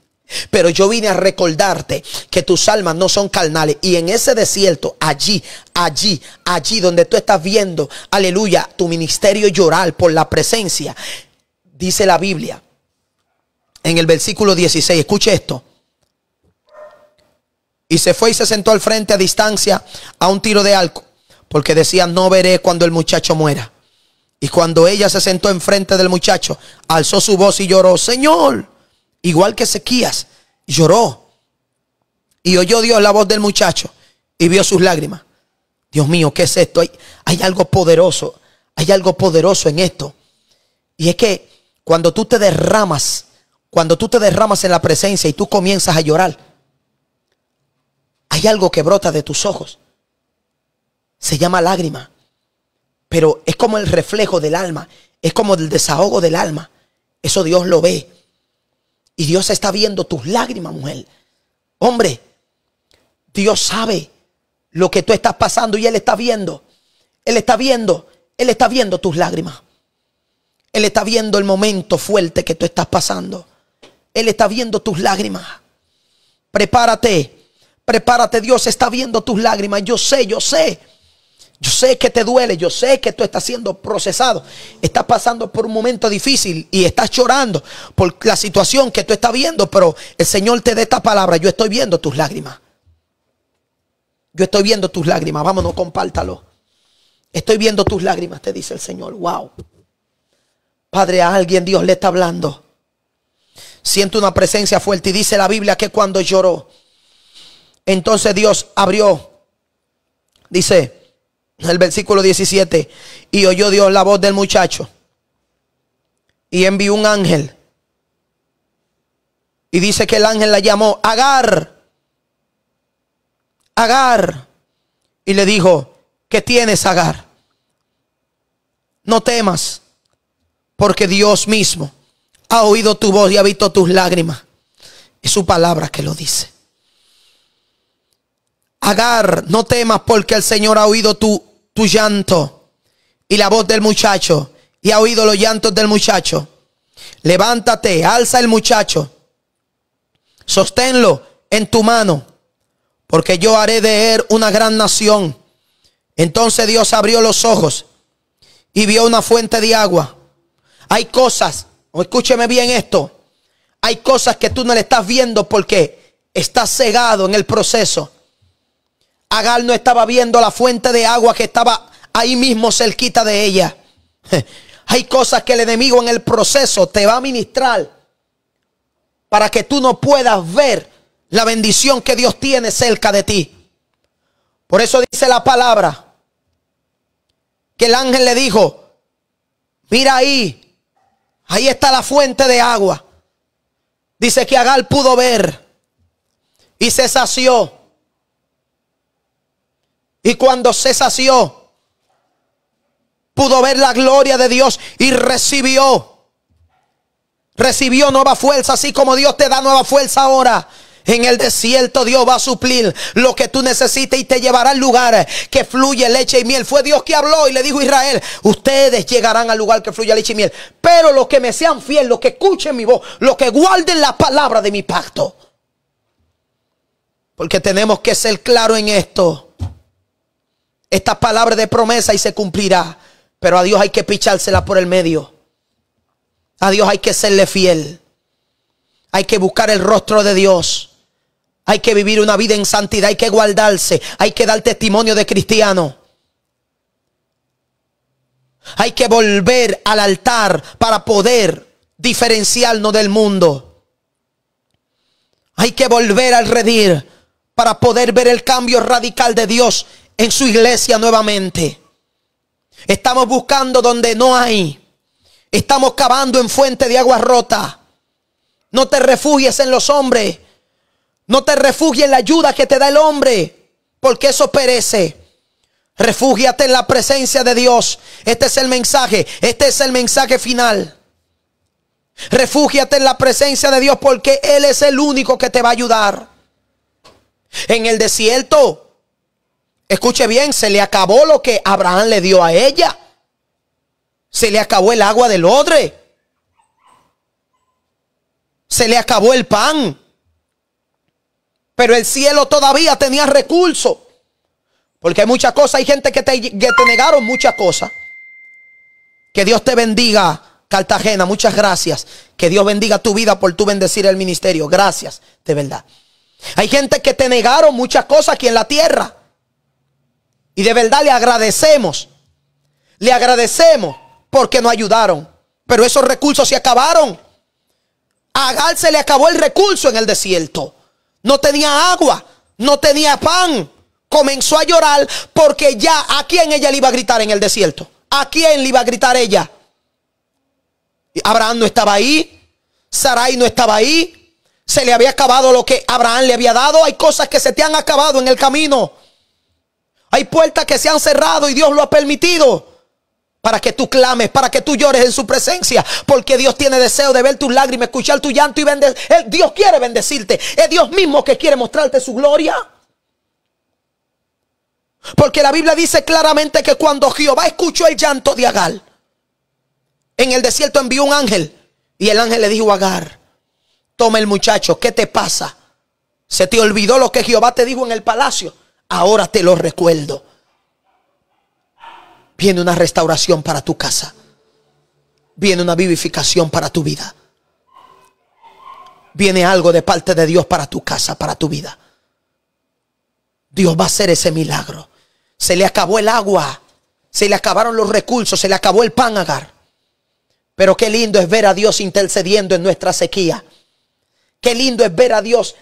[SPEAKER 1] Pero yo vine a recordarte que tus almas no son carnales. Y en ese desierto, allí, allí, allí donde tú estás viendo, aleluya, tu ministerio llorar por la presencia, dice la Biblia en el versículo 16, escuche esto. Y se fue y se sentó al frente a distancia a un tiro de arco, porque decía, no veré cuando el muchacho muera. Y cuando ella se sentó enfrente del muchacho, alzó su voz y lloró, Señor igual que Ezequías, lloró. Y oyó Dios la voz del muchacho y vio sus lágrimas. Dios mío, ¿qué es esto? Hay, hay algo poderoso, hay algo poderoso en esto. Y es que cuando tú te derramas, cuando tú te derramas en la presencia y tú comienzas a llorar, hay algo que brota de tus ojos. Se llama lágrima. Pero es como el reflejo del alma, es como el desahogo del alma. Eso Dios lo ve. Y Dios está viendo tus lágrimas, mujer. Hombre, Dios sabe lo que tú estás pasando y Él está viendo. Él está viendo, Él está viendo tus lágrimas. Él está viendo el momento fuerte que tú estás pasando. Él está viendo tus lágrimas. Prepárate, prepárate. Dios está viendo tus lágrimas. Yo sé, yo sé yo sé que te duele, yo sé que tú estás siendo procesado, estás pasando por un momento difícil y estás llorando por la situación que tú estás viendo, pero el Señor te dé esta palabra, yo estoy viendo tus lágrimas. Yo estoy viendo tus lágrimas, vámonos, compártalo. Estoy viendo tus lágrimas, te dice el Señor. Wow. Padre, a alguien Dios le está hablando. Siento una presencia fuerte y dice la Biblia que cuando lloró, entonces Dios abrió, dice, el versículo 17, y oyó Dios la voz del muchacho y envió un ángel. Y dice que el ángel la llamó Agar, Agar, y le dijo, ¿qué tienes Agar? No temas, porque Dios mismo ha oído tu voz y ha visto tus lágrimas. Es su palabra que lo dice. Agar, no temas porque el Señor ha oído tu tu llanto y la voz del muchacho y ha oído los llantos del muchacho. Levántate, alza el muchacho, sosténlo en tu mano, porque yo haré de él una gran nación. Entonces Dios abrió los ojos y vio una fuente de agua. Hay cosas, escúcheme bien esto, hay cosas que tú no le estás viendo porque estás cegado en el proceso. Agar no estaba viendo la fuente de agua que estaba ahí mismo cerquita de ella. Hay cosas que el enemigo en el proceso te va a ministrar para que tú no puedas ver la bendición que Dios tiene cerca de ti. Por eso dice la palabra que el ángel le dijo, mira ahí, ahí está la fuente de agua. Dice que Agar pudo ver y se sació. Y cuando se sació, pudo ver la gloria de Dios y recibió. Recibió nueva fuerza, así como Dios te da nueva fuerza ahora. En el desierto Dios va a suplir lo que tú necesites y te llevará al lugar que fluye leche y miel. Fue Dios que habló y le dijo a Israel, ustedes llegarán al lugar que fluye leche y miel. Pero los que me sean fieles, los que escuchen mi voz, los que guarden la palabra de mi pacto. Porque tenemos que ser claros en esto esta palabra de promesa y se cumplirá. Pero a Dios hay que pichársela por el medio. A Dios hay que serle fiel. Hay que buscar el rostro de Dios. Hay que vivir una vida en santidad. Hay que guardarse. Hay que dar testimonio de cristiano. Hay que volver al altar para poder diferenciarnos del mundo. Hay que volver al redir para poder ver el cambio radical de Dios en su iglesia nuevamente. Estamos buscando donde no hay. Estamos cavando en fuente de agua rota. No te refugies en los hombres. No te refugies en la ayuda que te da el hombre, porque eso perece. Refúgiate en la presencia de Dios. Este es el mensaje. Este es el mensaje final. Refúgiate en la presencia de Dios porque Él es el único que te va a ayudar. En el desierto Escuche bien, se le acabó lo que Abraham le dio a ella. Se le acabó el agua del odre. Se le acabó el pan. Pero el cielo todavía tenía recursos. Porque hay muchas cosas, hay gente que te, que te negaron muchas cosas. Que Dios te bendiga, Cartagena, muchas gracias. Que Dios bendiga tu vida por tu bendecir el ministerio. Gracias, de verdad. Hay gente que te negaron muchas cosas aquí en la tierra. Y de verdad le agradecemos. Le agradecemos porque nos ayudaron. Pero esos recursos se acabaron. A Agar se le acabó el recurso en el desierto. No tenía agua, no tenía pan. Comenzó a llorar porque ya a quién ella le iba a gritar en el desierto. ¿A quién le iba a gritar ella? Abraham no estaba ahí. Sarai no estaba ahí. Se le había acabado lo que Abraham le había dado. Hay cosas que se te han acabado en el camino. Hay puertas que se han cerrado y Dios lo ha permitido. Para que tú clames, para que tú llores en su presencia. Porque Dios tiene deseo de ver tus lágrimas, escuchar tu llanto y bendecir. Dios quiere bendecirte. Es Dios mismo que quiere mostrarte su gloria. Porque la Biblia dice claramente que cuando Jehová escuchó el llanto de Agar, en el desierto envió un ángel. Y el ángel le dijo a Agar, toma el muchacho, ¿qué te pasa? ¿Se te olvidó lo que Jehová te dijo en el palacio? ahora te lo recuerdo. Viene una restauración para tu casa. Viene una vivificación para tu vida. Viene algo de parte de Dios para tu casa, para tu vida. Dios va a hacer ese milagro. Se le acabó el agua. Se le acabaron los recursos. Se le acabó el pan agar. Pero qué lindo es ver a Dios intercediendo en nuestra sequía. Qué lindo es ver a Dios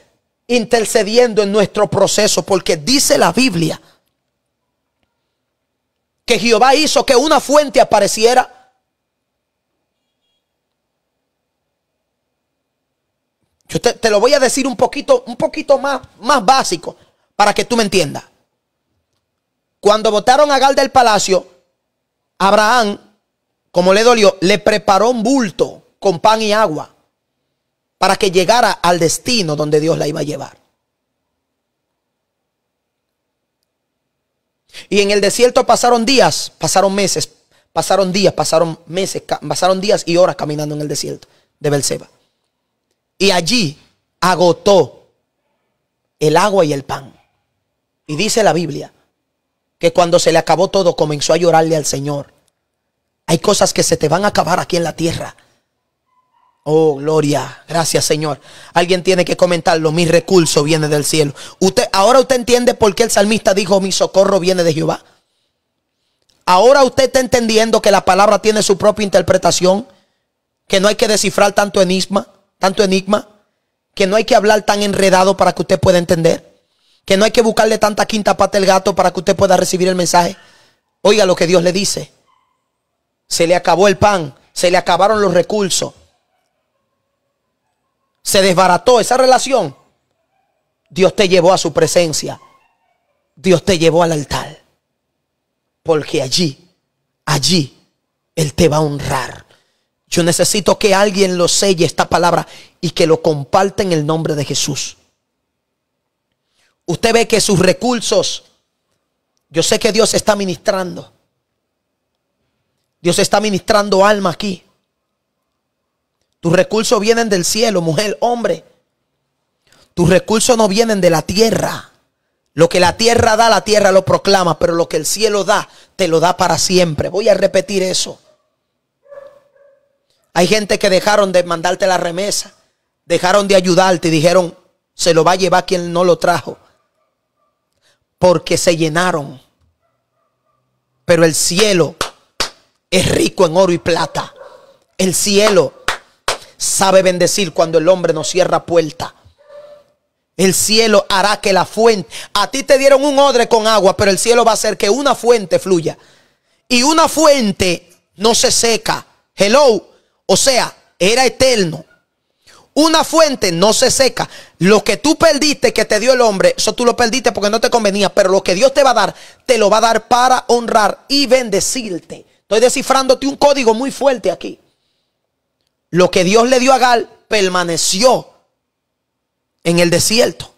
[SPEAKER 1] intercediendo en nuestro proceso, porque dice la Biblia que Jehová hizo que una fuente apareciera. Yo te, te, lo voy a decir un poquito, un poquito más, más básico para que tú me entiendas. Cuando votaron a Gal del palacio, Abraham, como le dolió, le preparó un bulto con pan y agua para que llegara al destino donde Dios la iba a llevar. Y en el desierto pasaron días, pasaron meses, pasaron días, pasaron meses, pasaron días y horas caminando en el desierto de Berseba. Y allí agotó el agua y el pan. Y dice la Biblia que cuando se le acabó todo comenzó a llorarle al Señor. Hay cosas que se te van a acabar aquí en la tierra. Oh, gloria. Gracias, Señor. Alguien tiene que comentarlo. Mi recurso viene del cielo. Usted, ahora usted entiende por qué el salmista dijo, mi socorro viene de Jehová. Ahora usted está entendiendo que la palabra tiene su propia interpretación, que no hay que descifrar tanto enigma, tanto enigma, que no hay que hablar tan enredado para que usted pueda entender, que no hay que buscarle tanta quinta pata al gato para que usted pueda recibir el mensaje. Oiga lo que Dios le dice. Se le acabó el pan, se le acabaron los recursos se desbarató esa relación, Dios te llevó a su presencia. Dios te llevó al altar. Porque allí, allí, Él te va a honrar. Yo necesito que alguien lo selle esta palabra y que lo comparta en el nombre de Jesús. Usted ve que sus recursos, yo sé que Dios está ministrando. Dios está ministrando alma aquí. Tus recursos vienen del cielo, mujer, hombre. Tus recursos no vienen de la tierra. Lo que la tierra da, la tierra lo proclama, pero lo que el cielo da, te lo da para siempre. Voy a repetir eso. Hay gente que dejaron de mandarte la remesa, dejaron de ayudarte y dijeron, se lo va a llevar quien no lo trajo, porque se llenaron. Pero el cielo es rico en oro y plata. El cielo sabe bendecir cuando el hombre no cierra puerta. El cielo hará que la fuente, a ti te dieron un odre con agua, pero el cielo va a hacer que una fuente fluya. Y una fuente no se seca. Hello, o sea, era eterno. Una fuente no se seca. Lo que tú perdiste que te dio el hombre, eso tú lo perdiste porque no te convenía, pero lo que Dios te va a dar, te lo va a dar para honrar y bendecirte. Estoy descifrándote un código muy fuerte aquí. Lo que Dios le dio a Gal permaneció en el desierto.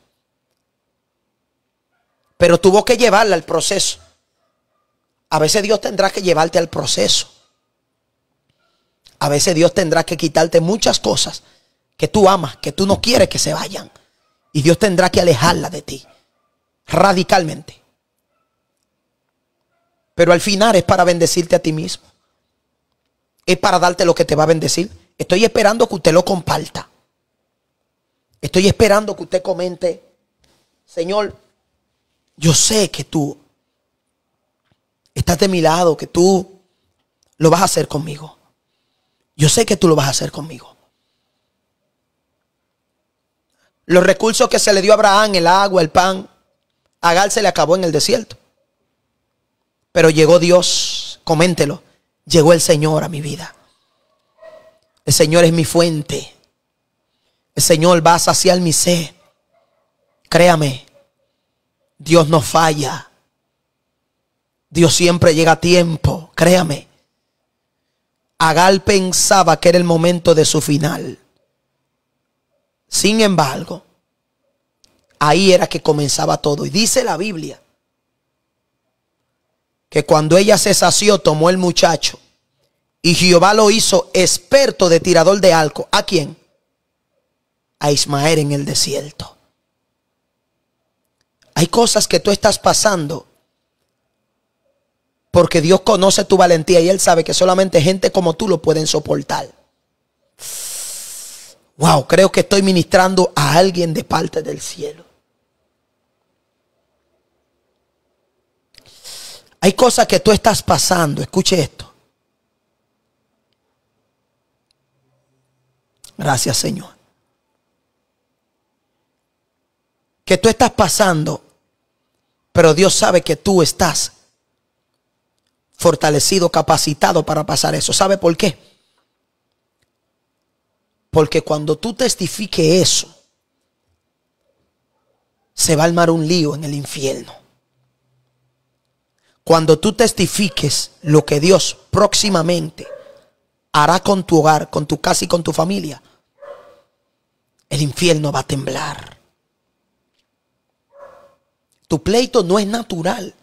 [SPEAKER 1] Pero tuvo que llevarla al proceso. A veces Dios tendrá que llevarte al proceso. A veces Dios tendrá que quitarte muchas cosas que tú amas, que tú no quieres que se vayan. Y Dios tendrá que alejarla de ti radicalmente. Pero al final es para bendecirte a ti mismo. Es para darte lo que te va a bendecir. Estoy esperando que usted lo comparta. Estoy esperando que usted comente. Señor, yo sé que tú estás de mi lado, que tú lo vas a hacer conmigo. Yo sé que tú lo vas a hacer conmigo. Los recursos que se le dio a Abraham, el agua, el pan, a Gal se le acabó en el desierto. Pero llegó Dios, coméntelo, llegó el Señor a mi vida. El Señor es mi fuente. El Señor va a saciar mi sed. Créame, Dios no falla. Dios siempre llega a tiempo, créame. Agal pensaba que era el momento de su final. Sin embargo, ahí era que comenzaba todo. Y dice la Biblia que cuando ella se sació, tomó el muchacho y Jehová lo hizo experto de tirador de arco. ¿A quién? A Ismael en el desierto. Hay cosas que tú estás pasando porque Dios conoce tu valentía y Él sabe que solamente gente como tú lo pueden soportar. Wow, creo que estoy ministrando a alguien de parte del cielo. Hay cosas que tú estás pasando, escuche esto Gracias, Señor. Que tú estás pasando, pero Dios sabe que tú estás fortalecido, capacitado para pasar eso. ¿Sabe por qué? Porque cuando tú testifique eso, se va a armar un lío en el infierno. Cuando tú testifiques lo que Dios próximamente hará con tu hogar, con tu casa y con tu familia, el infierno va a temblar. Tu pleito no es natural.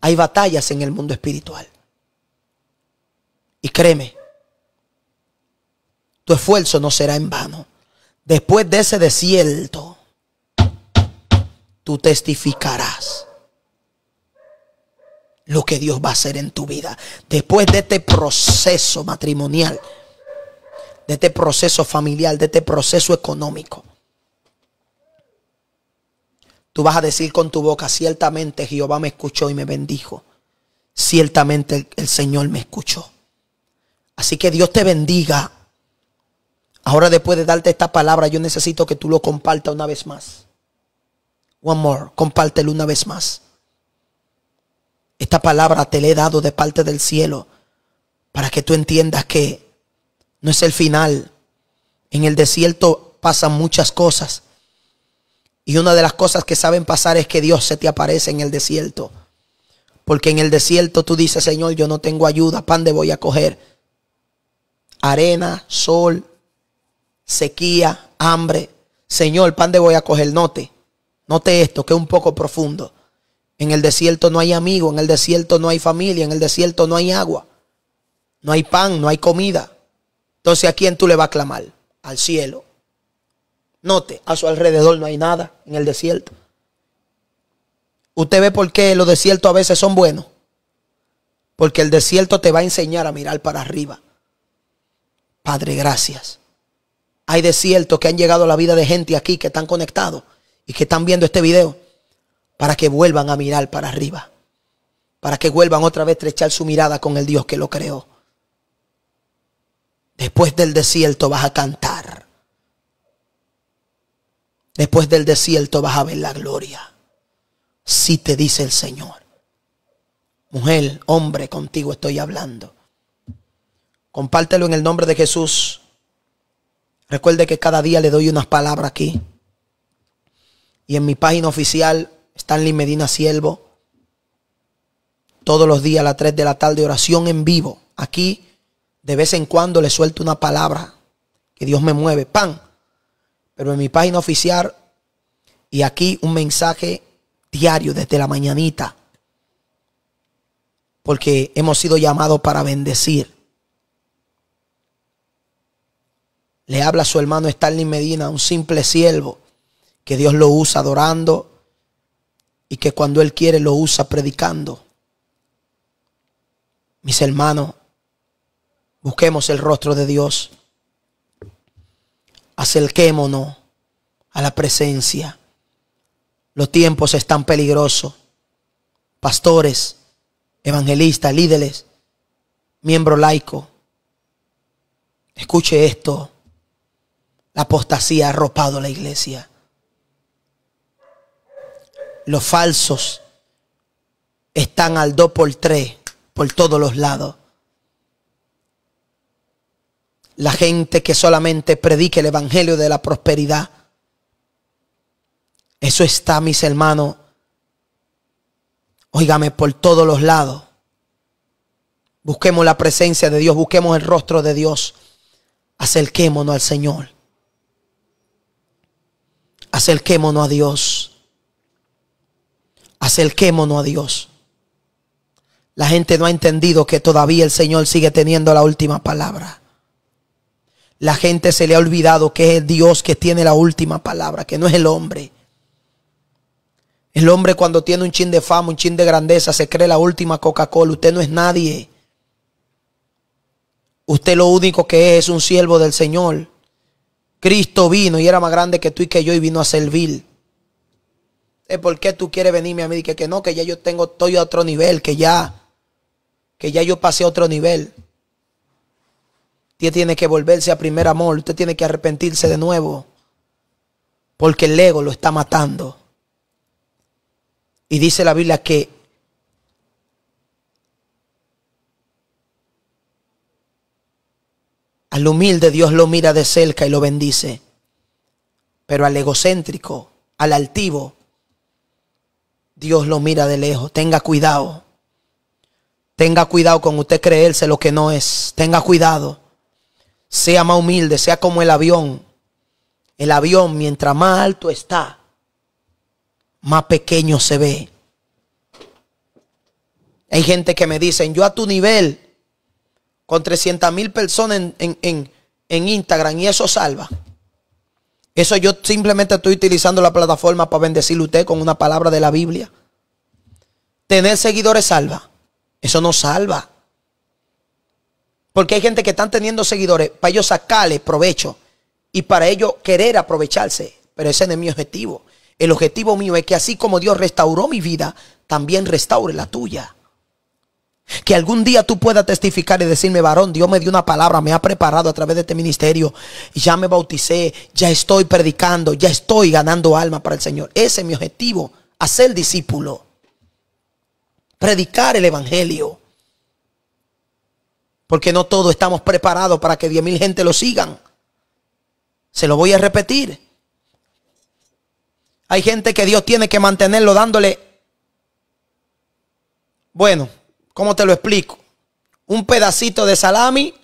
[SPEAKER 1] Hay batallas en el mundo espiritual. Y créeme, tu esfuerzo no será en vano. Después de ese desierto, tú testificarás lo que Dios va a hacer en tu vida. Después de este proceso matrimonial, de este proceso familiar, de este proceso económico. Tú vas a decir con tu boca, ciertamente Jehová me escuchó y me bendijo. Ciertamente el, Señor me escuchó. Así que Dios te bendiga. Ahora después de darte esta palabra, yo necesito que tú lo compartas una vez más. One more, compártelo una vez más. Esta palabra te la he dado de parte del cielo para que tú entiendas que no es el final. En el desierto pasan muchas cosas. Y una de las cosas que saben pasar es que Dios se te aparece en el desierto. Porque en el desierto tú dices, Señor, yo no tengo ayuda, pan de voy a coger. Arena, sol, sequía, hambre. Señor, pan de voy a coger, note. Note esto, que es un poco profundo. En el desierto no hay amigo, en el desierto no hay familia, en el desierto no hay agua. No hay pan, no hay comida. Entonces, ¿a quién tú le vas a clamar? Al cielo. Note, a su alrededor no hay nada en el desierto. Usted ve por qué los desiertos a veces son buenos. Porque el desierto te va a enseñar a mirar para arriba. Padre, gracias. Hay desiertos que han llegado a la vida de gente aquí que están conectados y que están viendo este video para que vuelvan a mirar para arriba. Para que vuelvan otra vez a estrechar su mirada con el Dios que lo creó. Después del desierto vas a cantar. Después del desierto vas a ver la gloria. Si te dice el Señor. Mujer, hombre, contigo estoy hablando. Compártelo en el nombre de Jesús. Recuerde que cada día le doy unas palabras aquí. Y en mi página oficial, Stanley Medina Siervo. Todos los días a las 3 de la tarde, oración en vivo. Aquí de vez en cuando le suelto una palabra que Dios me mueve, pan. Pero en mi página oficial y aquí un mensaje diario desde la mañanita. Porque hemos sido llamados para bendecir. Le habla a su hermano Stanley Medina, un simple siervo, que Dios lo usa adorando y que cuando Él quiere lo usa predicando. Mis hermanos, Busquemos el rostro de Dios. Acerquémonos a la presencia. Los tiempos están peligrosos. Pastores, evangelistas, líderes, miembro laico. Escuche esto. La apostasía ha arropado la iglesia. Los falsos están al 2 por 3 por todos los lados la gente que solamente predique el evangelio de la prosperidad. Eso está, mis hermanos, óigame, por todos los lados. Busquemos la presencia de Dios, busquemos el rostro de Dios. Acerquémonos al Señor. Acerquémonos a Dios. Acerquémonos a Dios. La gente no ha entendido que todavía el Señor sigue teniendo la última palabra la gente se le ha olvidado que es Dios que tiene la última palabra, que no es el hombre. El hombre cuando tiene un chin de fama, un chin de grandeza, se cree la última Coca-Cola. Usted no es nadie. Usted lo único que es es un siervo del Señor. Cristo vino y era más grande que tú y que yo y vino a servir. ¿Por qué tú quieres venirme a mí? Que, que no, que ya yo tengo, todo a otro nivel, que ya, que ya yo pasé a otro nivel tiene que volverse a primer amor. Usted tiene que arrepentirse de nuevo. Porque el ego lo está matando. Y dice la Biblia que al humilde Dios lo mira de cerca y lo bendice. Pero al egocéntrico, al altivo, Dios lo mira de lejos. Tenga cuidado. Tenga cuidado con usted creerse lo que no es. Tenga cuidado sea más humilde, sea como el avión. El avión, mientras más alto está, más pequeño se ve. Hay gente que me dicen, yo a tu nivel, con 300 mil personas en, Instagram, y eso salva. Eso yo simplemente estoy utilizando la plataforma para bendecirle usted con una palabra de la Biblia. Tener seguidores salva. Eso no salva. Porque hay gente que están teniendo seguidores para ellos sacarle provecho y para ellos querer aprovecharse. Pero ese no es mi objetivo. El objetivo mío es que así como Dios restauró mi vida, también restaure la tuya. Que algún día tú puedas testificar y decirme, varón, Dios me dio una palabra, me ha preparado a través de este ministerio, ya me bauticé, ya estoy predicando, ya estoy ganando alma para el Señor. Ese es mi objetivo, hacer discípulo, predicar el Evangelio. Porque no todos estamos preparados para que 10.000 mil gente lo sigan. Se lo voy a repetir. Hay gente que Dios tiene que mantenerlo dándole. Bueno, ¿cómo te lo explico? Un pedacito de salami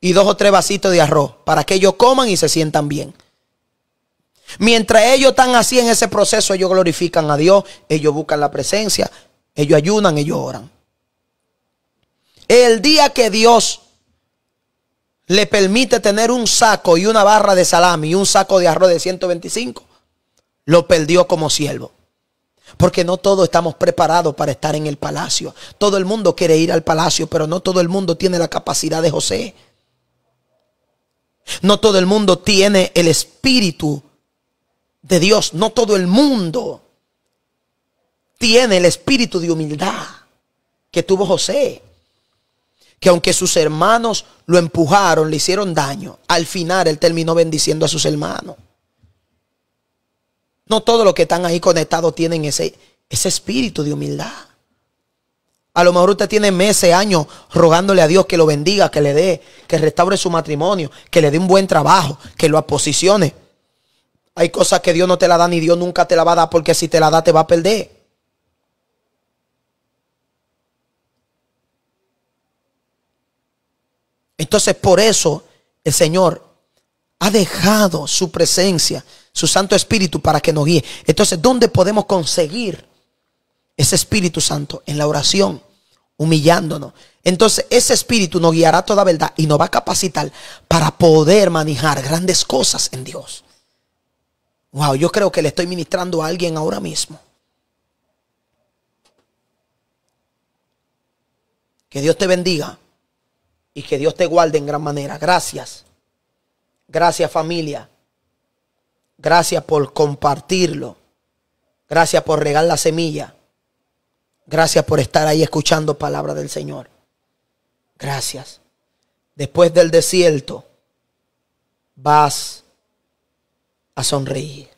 [SPEAKER 1] y dos o tres vasitos de arroz para que ellos coman y se sientan bien. Mientras ellos están así en ese proceso, ellos glorifican a Dios, ellos buscan la presencia, ellos ayunan, ellos oran. El día que Dios le permite tener un saco y una barra de salami y un saco de arroz de 125, lo perdió como siervo. Porque no todos estamos preparados para estar en el palacio. Todo el mundo quiere ir al palacio, pero no todo el mundo tiene la capacidad de José. No todo el mundo tiene el espíritu de Dios. No todo el mundo tiene el espíritu de humildad que tuvo José que aunque sus hermanos lo empujaron, le hicieron daño, al final él terminó bendiciendo a sus hermanos. No todos los que están ahí conectados tienen ese, ese espíritu de humildad. A lo mejor usted tiene meses, años rogándole a Dios que lo bendiga, que le dé, que restaure su matrimonio, que le dé un buen trabajo, que lo aposicione. Hay cosas que Dios no te la da ni Dios nunca te la va a dar porque si te la da te va a perder. Entonces por eso el Señor ha dejado su presencia, su Santo Espíritu para que nos guíe. Entonces, ¿dónde podemos conseguir ese Espíritu Santo? En la oración, humillándonos. Entonces, ese Espíritu nos guiará toda verdad y nos va a capacitar para poder manejar grandes cosas en Dios. Wow, yo creo que le estoy ministrando a alguien ahora mismo. Que Dios te bendiga y que Dios te guarde en gran manera. Gracias. Gracias familia. Gracias por compartirlo. Gracias por regar la semilla. Gracias por estar ahí escuchando palabra del Señor. Gracias. Después del desierto vas a sonreír.